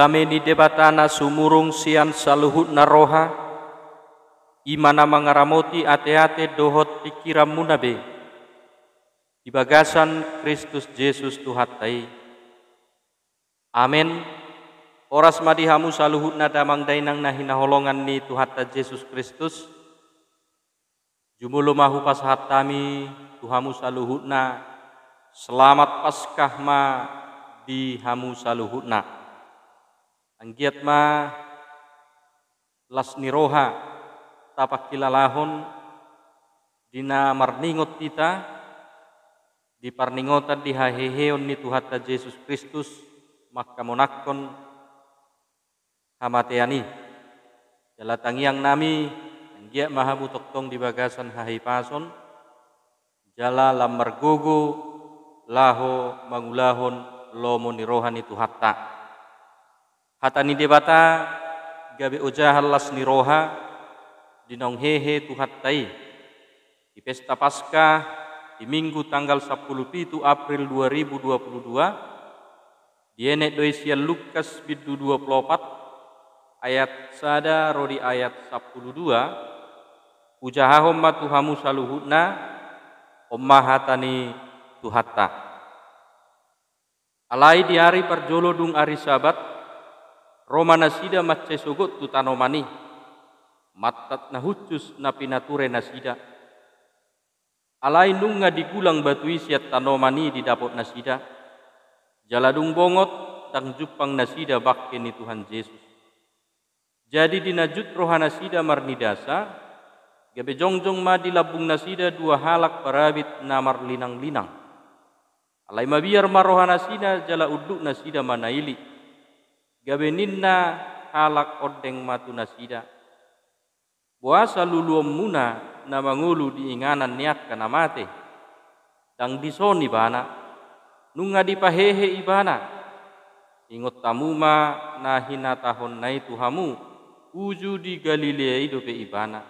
Kami di debatana sumurung sian saluhut naroha, imana mangaramoti ate-ate dohot pikiram munabe, di bagasan Kristus Yesus Tuhatai. Amin. Oras madihamu saluhut nadamang dainang nahina holongan ni Tuhatta Yesus Kristus. Jumulu mahu pas hatami Tuhamu saluhutna. Selamat Paskah ma di hamu saluhutna ma las Anggiatma tapak kilalahon dina marningot kita di parningotan di haheheon ni ta Jesus Kristus maka monakon hamateani yang nami anggiat mahabu toktong di bagasan pason jala lamargogo laho mangulahon lomo ni itu ta' Hatani debata gabe ujahal lasni roha dinong hehe tai Di pesta Paskah di minggu tanggal 10 pitu April 2022 dienek doisia Lukas bidu 24 ayat sada rodi ayat 12 ujahahom matuhamu saluhutna Ni tuhatta alai di hari perjolo dung ari sabat romanasida matce sogot tutanomani matat nahucus napinature nasida alai nunga digulang batu isiat tanomani di dapot nasida jaladung bongot tang jupang nasida bakkeni Tuhan Yesus jadi dinajut rohana sida marnidasa gabe jongjong ma di labung nasida dua halak parabit na marlinang linang alai mabiar marohana sida jala uduk nasida manaili gabeninna halak matu matunasida buasa luluom muna namangulu diinganan niat kana mate dang disoni bana nunga dipahehe ibana ingot tamu na nahina tahon nai tuhamu uju di galilea idope ibana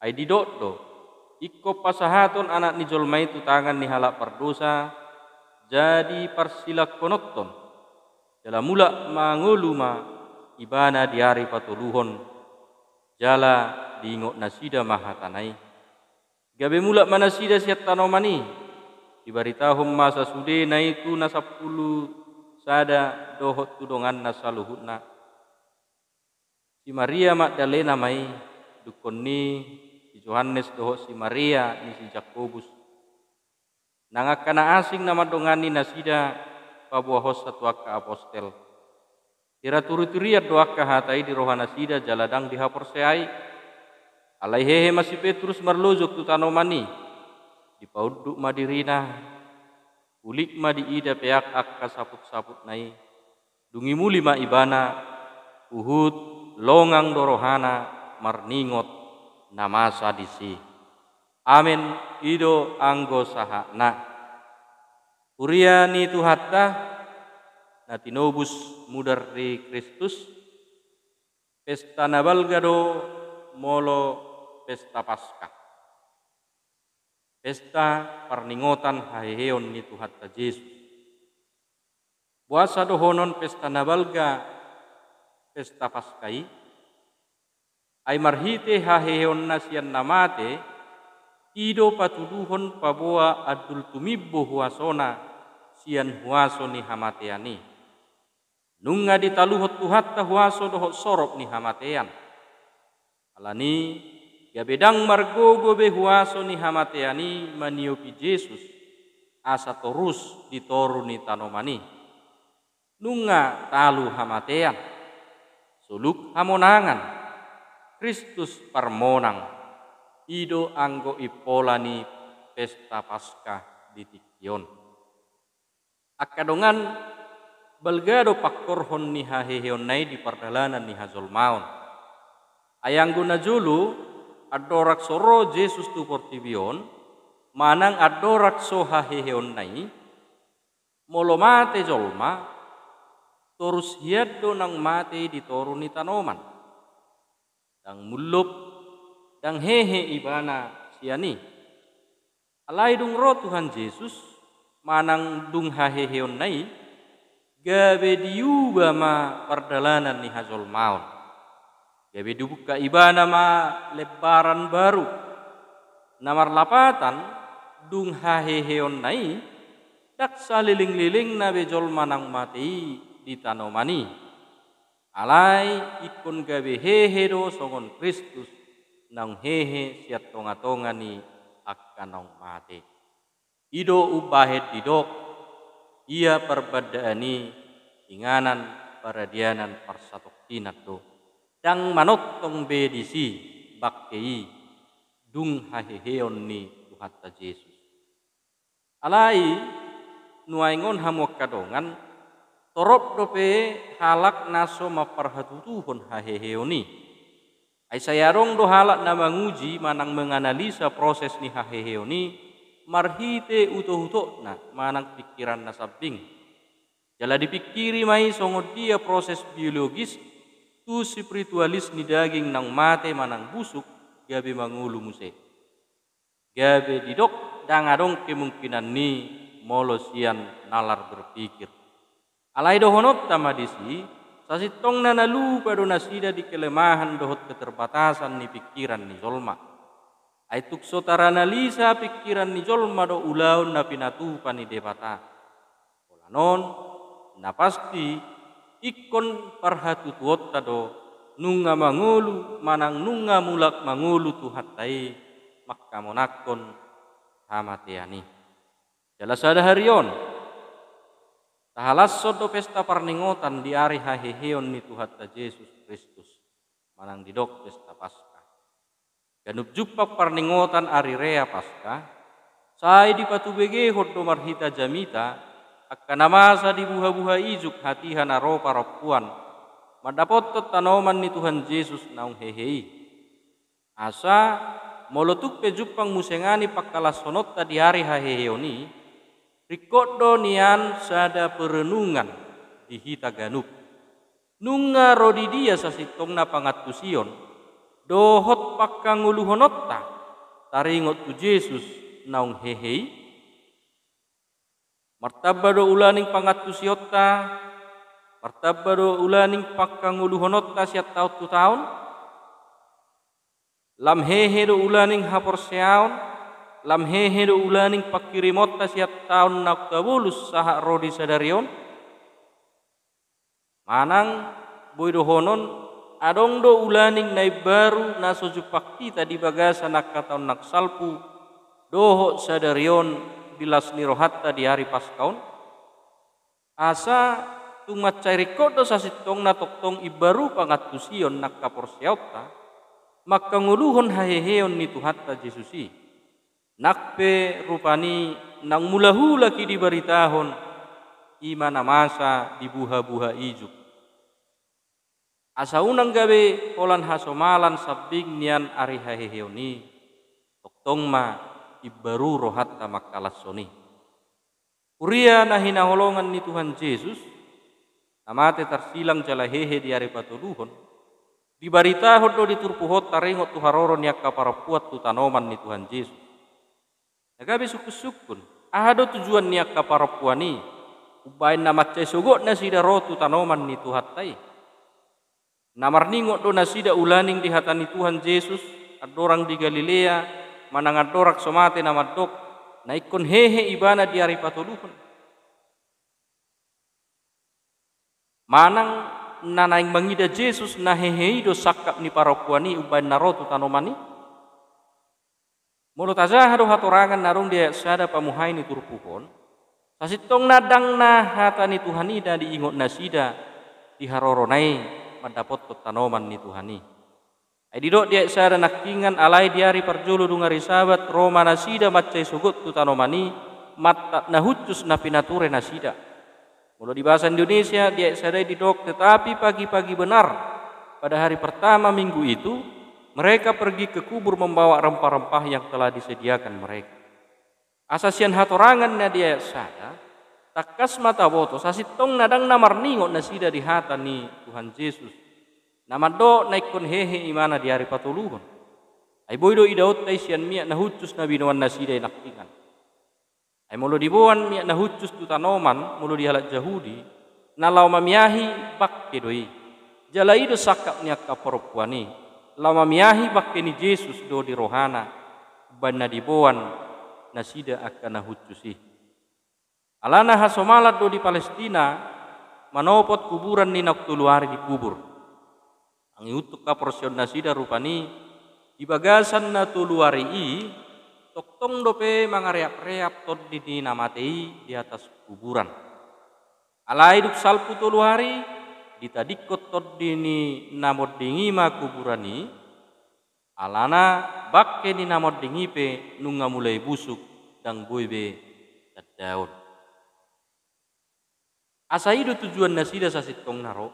ai do, iko pasahaton anak ni jolmai tu tangan ni halak perdosa jadi parsilak konotton jala mula mangoluma ibana diari patuluhon jala diingot nasida mahatanai gabe mula manasida siat tanomani ibaritahum masa sude naitu nasapulu sada dohot tudongan nasaluhutna si Maria Magdalena mai ni si Johannes dohot si Maria ni si Jakobus nangakana asing nama dongani nasida Pabuahos hossat ka apostel. Ira turi-turiyat wakka hatai di rohana sida jaladang di haporseai. hehe masih Petrus merlozuk tu tanomani. Di pauduk madirina. Ulik ma di ida peak akka saput-saput nai. Dungi muli ma ibana. Uhud longang dorohana marningot namasa disi. Amin ido anggo sahana. Uriani tu hatta natinobus mudarri Kristus pesta nabalgado molo pesta pasca pesta parningotan haheon ni tu hatta Yesus Puasa dohonon pesta nabalga pesta paskai ai marhite haheon nasian namate ido patuduhon paboa adul tumibbo huasona sian huaso ni hamateani nunga ditaluhot ta huaso dohot sorop ni hamatean alani ya bedang margo gobe huaso ni hamateani maniopi Jesus asa torus ditoru ni tanomani nunga talu hamatean suluk hamonangan Kristus parmonang Ido anggo ipolani pesta Paskah di Tikion. Akadongan belgado heheon nai di perdalanan niha zolmaun Ayang guna julu adorak soro Yesus tu portibion manang adorak nai molomate zolma torus hiaddo nang mate di toruni tanoman. Dang mulup yang hehe ibana siani alai dung ro Tuhan Yesus manang dung haheheon nai gabe diuba ma perdalanan ni hazol maun gabe dibuka ibana ma lebaran baru namar lapatan dung haheheon nai dak saliling-liling nabe jol manang mati di tanomani alai ikon gabe hehe do songon Kristus nang hehe siat tonga tonga ni nong mate. Ido ubahet didok, ia perbadaani inganan paradianan tinat tinato. Dang manok tong bedisi bakkei dung haheheon ni Tuhatta Yesus. Alai nuaingon hamok kadongan torop dope halak naso maparhatutuhon ni. Ai sayarong do halat na manguji manang menganalisa proses ni haheheo ni marhite utuh-utuh na manang pikiran na sabing. Jala dipikiri mai songot dia proses biologis tu spiritualis ni daging nang mate manang busuk gabe mangulu muse. Gabe didok adong kemungkinan ni molosian nalar berpikir. Alai dohonop tamadisi tong nana lupa do nasida di kelemahan dohot keterbatasan ni pikiran ni zolma. Ay tukso taranalisa pikiran ni zolma do ulaun na pinatupa ni debata. Olanon, na pasti ikon parhatutuot tado nunga mangulu manang nunga mulak mangulu tuhatai makamonakon hamatiani. Jelas ada harion, Tahalassodo pesta parningotan di hari haheheon ni ta Yesus Kristus. Manang didok pesta pasca. Ganup jupa parningotan ari rea pasca. Sai di bege hoddo marhita jamita. Akka namasa di buha-buha ijuk hana ropa ropuan. Madapotot tanoman ni Tuhan Yesus naung hehei. Asa molotuk pejupang musengani pakkalasonotta di hari haheheoni. Rikodonian sada perenungan di hitaganup. Nunga rodi dia sasitongna pangatusion. Dohot pakanguluhonotta. Taringot tu Yesus naung hehei. Martabado ulaning pangatusiota. Martabado ulaning pakanguluhonotta siat tau tu taun. Lam hehe do ulaning hapor seaun lam hehe do ulaning pakirimot siat taun nak kabulus saha rodi sadarion manang boy do honon adong do ulaning nai baru nasuju pakti tadi bagasa nak kataun nak salpu doho sadarion bilas nirohatta di hari kaun asa tumat cariko kodo sasitong na toktong ibaru pangatusion nak kaporsiota maka nguluhon haheheon nituhatta Jesusi nakpe rupani nang mulahu ki diberitahon imana masa dibuha-buha ijuk asa unang gawe polan hasomalan sabbing nian ari haheheoni toktong ma ibaru rohat tamak soni. kuria nahina holongan ni Tuhan Yesus amate tarsilang jala hehe di ari patuluhon dibaritahon do diturpuhot tarengot tuharoron yakka para puat tu tanoman ni Tuhan Yesus Nagabi sukun-sukun. ada tujuan niak kapar ni. Ubain nama cai sogok nasi da rotu tanoman ni tuhatai. Namar ningot do nasi da ulaning di hatani Tuhan Yesus. orang di Galilea. Manang dorak somate nama dok. Naikon hehe ibana di hari patuluhun. Manang nanaing mangida Yesus hehe do sakap ni parokuani ubain narotu tanomani. Mulut aja haruh rangan narung dia sada pamuhaini turpuhon. Sasitong nadang na hatani ida diingot nasida diharoronai mendapat tanoman ni Tuhani. Aidi dok dia sada nakingan alai diari perjulu dunga risabat roma nasida macai sugut tutanomani mata mat nahucus napinature nasida. Mulut di bahasa Indonesia dia sada didok tetapi pagi-pagi benar pada hari pertama minggu itu mereka pergi ke kubur membawa rempah-rempah yang telah disediakan mereka. Asasian hatorangan dia sada, takas mata boto, sasi tong nadang namar ningok nasida di hata ni Tuhan Yesus. Nama do naik kon hehe imana di hari patuluhun. Ai boido idaut taisian miak nahucus na binuan nasida ilaktingan. Ai mulu dibuan miak nahucus tu tanoman, mulu dihalak jahudi, nalau mamiahi bak kedoi. do sakap niak kaporupuani, lama miyahi bakkeni Yesus do di rohana banna di boan nasida akana hucusi alana hasomalat do di Palestina manopot kuburan ni tuluari di kubur ang utuk ka porsion nasida rupani di bagasan na tuluari i tok tong dope mangareap-reap tod di namatei di atas kuburan alai duk salpu tuluari ditadikut toddini dingi ma kuburani alana bakke ni dingi pe nunga mulai busuk dang boibe tadaun asaido tujuan nasida sasitong naro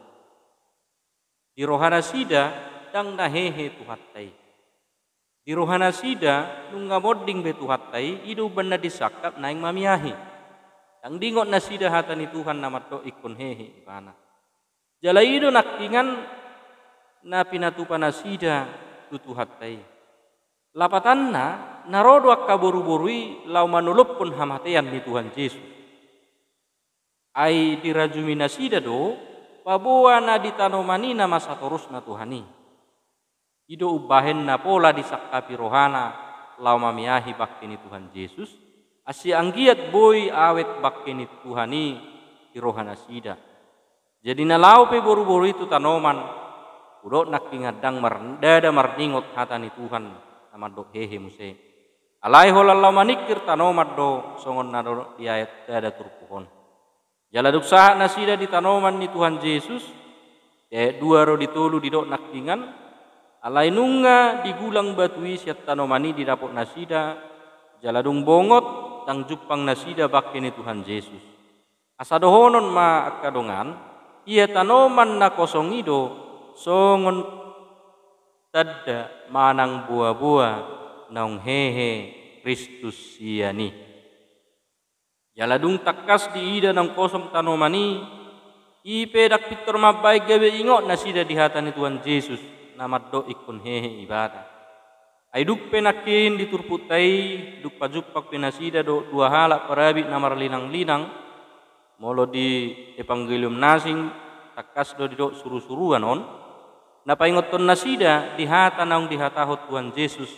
di rohana sida dang nahehe tuhatai, di rohana sida nunga modding be tuhatai idu benda disakap naing mamiahi dang dingot nasida hatani Tuhan namato ikun hehe ibana jalaidu naktingan napinatu panasida tutuhattai lapatanna narodu kaburu-burui lau manulup pun hamatean di Tuhan Yesus ai dirajumi nasida do na ditanomani nama na Tuhani ido ubahen na pola disakkapi rohana lau mamiahi baktini Tuhan Yesus asi anggiat boy awet baktini Tuhani di rohana sida jadi nalau pe boru-boru itu tanoman. udah nak pingadang mar dada kata hatani Tuhan sama do hehe muse. Alai holallah manikir tanoman do songon nado di ayat dada turpuhon. Jala sah nasida di tanoman ni Tuhan Yesus. Ya dua ro ditolu di dok nak pingan. Alai nunga digulang batui siat tanomani di dapok nasida. Jaladung bongot tang jupang nasida bakini Tuhan Yesus. Asadohonon ma akadongan ia kosong nakosongido songon tadda manang buah-buah naung hehe Kristus siani jaladung takas di ida nang kosong tanomani ipe dak pitor mabai gawe ingok nasida di hatani Tuhan Yesus nama do ikun hehe ibadah Aiduk penakin diturputai duk pajupak penasida do dua halak parabi namar linang-linang molo di evangelium nasing takas do di suru-suruan on Napa ton nasida di dihata naung dihatahot Tuhan Yesus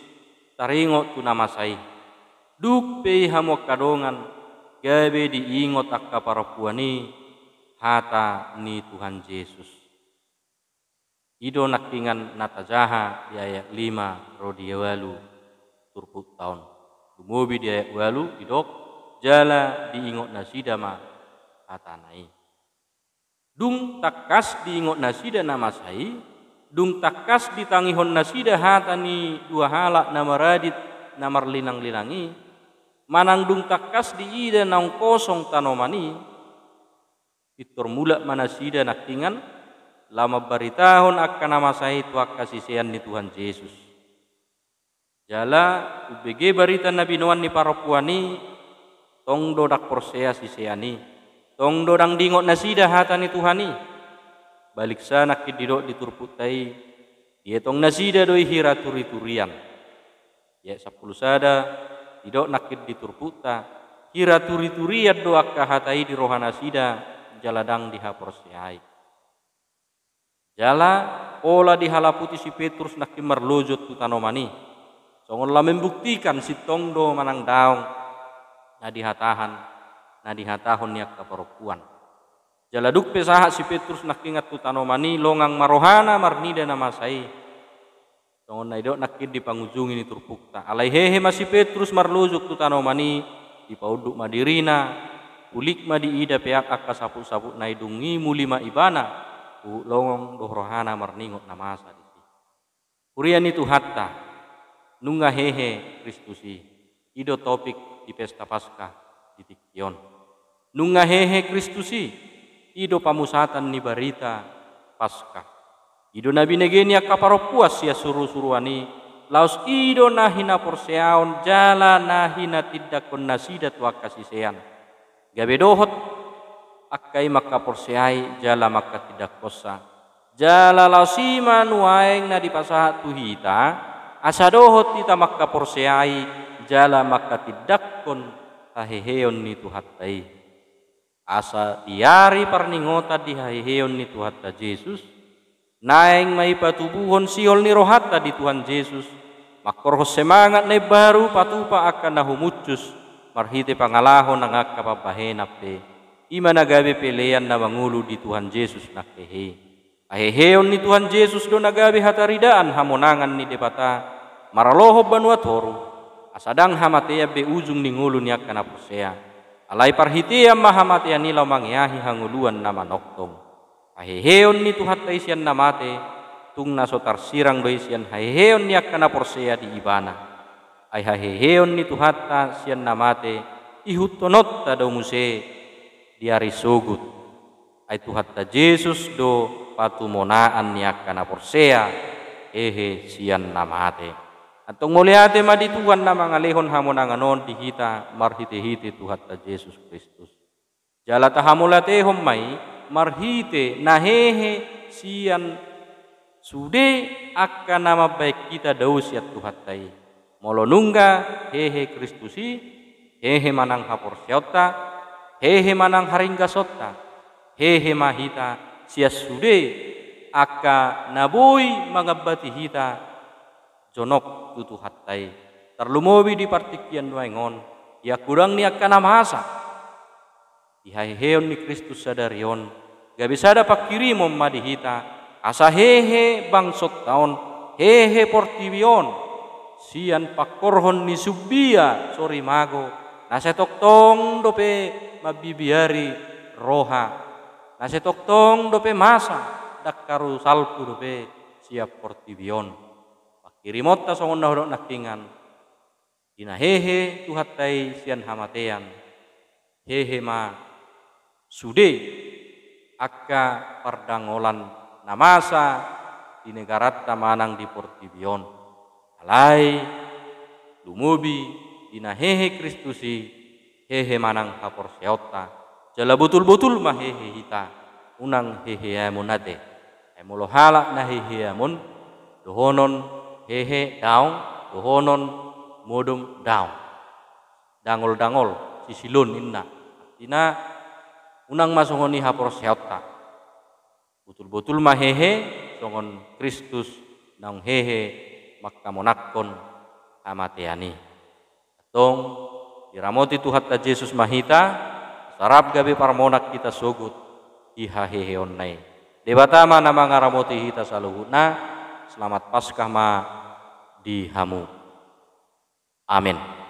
taringot tu nama sai dupe hamok kadongan gabe ingot akka para puani hata ni Tuhan Yesus ido nakingan jaha di ayat 5 rodiawalu turput tahun Tumobi di ayat walu idok jala diingot ma atanai dung takas di ngot nasida nama sai dung takas ditangihon nasida hatani dua halak nama radit nama linang-linangi manang dung takas di ida naung kosong tanomani itur mula manasida naktingan lama baritahon akan nama saya tuak kasisian di Tuhan Yesus jala ubege barita nabi nuan ni paropuani tong dodak porsea sisiani Tong dorang dingot nasida hatani Tuhani. Balik sana didok diturputai. Dia tong nasida doi hira turi turian. Ya sepuluh sada didok nakid diturputa. Hira turi turian doa kahatai di rohana sida jaladang dihaporsiai. Jala ola dihalaputi si Petrus nak merlojot tutanomani. tanomani. lah membuktikan si tongdo manang daung. Nah dihatahan na dihatahon niya kaparukuan. Jaladuk pesaha si Petrus nakingat tu tanomani longang marohana marnida na masai, Tongon na idok nakid di pangujung ini turpukta. Alaihehe masih Petrus marlujuk tu tanomani di pauduk madirina. Ulik ma di ida peak akka sapu-sapu naidungi mulima ibana. Tu longong dohrohana marningot nama masa. Kurian itu hatta nunga hehe Kristusi. Ido topik di pesta Paskah di Tikion nunga hehe Kristusi ido pamusatan ni barita pasca ido nabi negeni akaparo puas ya suru suruani laos ido nahina porseaon jala nahina tidak konnasidat wakasisean gabe dohot akai maka porseai jala maka tidak kosa jala laosima waeng na dipasahat tuhita asadohot kita maka porseai jala maka tidak kon heheon ni tuhatai asa iari parningota dihaheon ni ta Jesus naeng mai patubuhon siol ni rohatta di Tuhan Yesus makorho semangat ne baru patupa akan nahumucus marhite pangalahon nangakapa akapapahena pe imana gabi pelean na mangulu di Tuhan Yesus na kehe aheheon ni Tuhan Yesus do nagabi hataridaan hamonangan ni debata maraloho banua toru asadang hamatea be ujung ni ngulu ni akan apusea Alai parhiti yang mahamat yani lomang mangiahi hanguluan nama noktong. Aheheon ni tuhat taisian namate tung nasotar sirang doisian aheheon ni akana porsea di ibana. Ai haheon ni tuhat ta sian namate ihutonot ta do muse diari sogut. Ai tuhat ta Jesus do patumonaan ni akana porsea ehe sian namate. Atong di Tuhan na mga lehon anon di hita marhiti hiti tuhat ta Jesus Kristus. Jalata hamulate hommay marhite nahehe sian sude akan nama baik kita daus ya Tuhan tai. nungga hehe Kristusi hehe manang hapor siota hehe manang haringga sota hehe mahita siya sude aka naboi mangabati hita jonok tutu hatai terlumobi di partikian nuengon ya kurang ni akan amasa ihaiheon ni Kristus sadarion gak bisa ada dapat kiri dihita asa hehe bangsot taon hehe portibion sian pakorhon ni subia sori mago nasetok tong dope mabibiari roha nasetok tong dope masa dakkaru salpu dope siap portivion Kirimot ta songon na horok nakingan. hehe tuhat tai sian hamatean. Hehe ma sude akka pardangolan namasa di negara tamanang di Portibion. Alai lumubi hehe Kristusi hehe manang hapor seota. Jala butul-butul mah hehe hita unang hehe amunate. Emulohala na hehe amun dohonon hehe daun, honon modum daun, dangol dangol sisilun inna artinya unang masongoni hapros seota betul-betul mah hehe songon Kristus nang hehe maka monakon amateani tong diramoti Tuhan ta Yesus mahita sarap gabi parmonak kita sogut iha hehe onnai Dewata mana mangaramoti hita saluhuna Selamat Paskah ma dihamu. Amin.